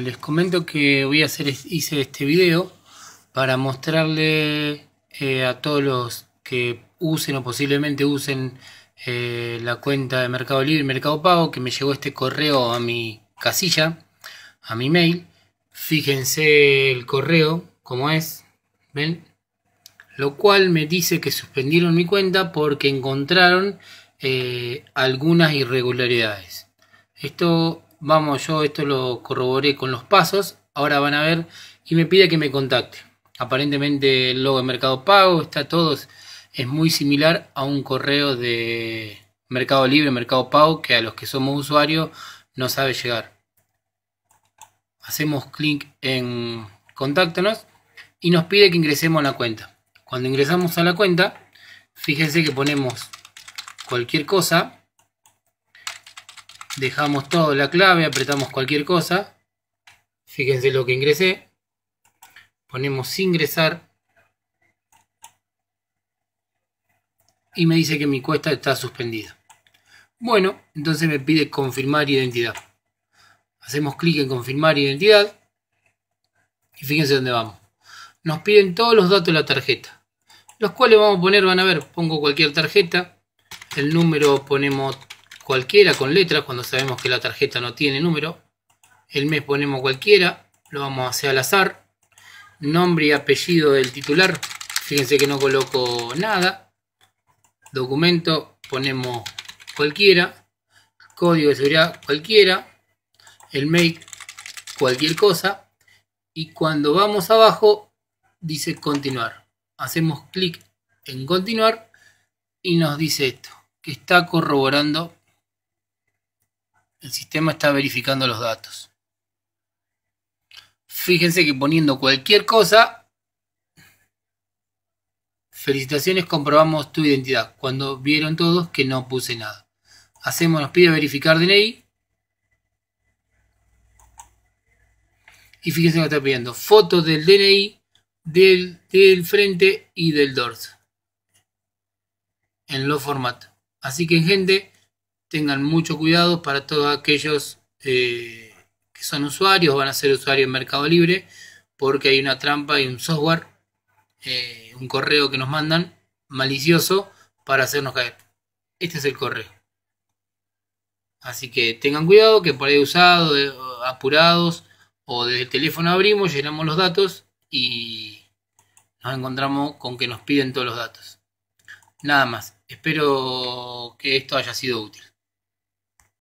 Les comento que voy a hacer hice este video para mostrarle eh, a todos los que usen o posiblemente usen eh, la cuenta de Mercado Libre y Mercado Pago que me llegó este correo a mi casilla, a mi mail. Fíjense el correo como es, ¿ven? Lo cual me dice que suspendieron mi cuenta porque encontraron eh, algunas irregularidades. Esto Vamos, yo esto lo corroboré con los pasos. Ahora van a ver y me pide que me contacte. Aparentemente el logo de Mercado Pago está todo. Es muy similar a un correo de Mercado Libre, Mercado Pago, que a los que somos usuarios no sabe llegar. Hacemos clic en contáctanos y nos pide que ingresemos a la cuenta. Cuando ingresamos a la cuenta, fíjense que ponemos cualquier cosa dejamos toda la clave, apretamos cualquier cosa, fíjense lo que ingresé, ponemos ingresar y me dice que mi cuesta está suspendida. Bueno, entonces me pide confirmar identidad. Hacemos clic en confirmar identidad y fíjense dónde vamos. Nos piden todos los datos de la tarjeta, los cuales vamos a poner, van a ver, pongo cualquier tarjeta, el número ponemos cualquiera con letras cuando sabemos que la tarjeta no tiene número. El mes ponemos cualquiera, lo vamos a hacer al azar. Nombre y apellido del titular, fíjense que no coloco nada. Documento ponemos cualquiera. Código de seguridad cualquiera. El make cualquier cosa. Y cuando vamos abajo dice continuar. Hacemos clic en continuar y nos dice esto, que está corroborando el sistema está verificando los datos. Fíjense que poniendo cualquier cosa, felicitaciones, comprobamos tu identidad. Cuando vieron todos que no puse nada. Hacemos, nos pide verificar DNI. Y fíjense que está pidiendo fotos del DNI, del, del frente y del dorso. En los formatos. Así que gente, tengan mucho cuidado para todos aquellos eh, que son usuarios, van a ser usuarios en Mercado Libre, porque hay una trampa y un software, eh, un correo que nos mandan malicioso para hacernos caer. Este es el correo. Así que tengan cuidado que por ahí usado, eh, apurados o desde el teléfono abrimos, llenamos los datos y nos encontramos con que nos piden todos los datos. Nada más, espero que esto haya sido útil.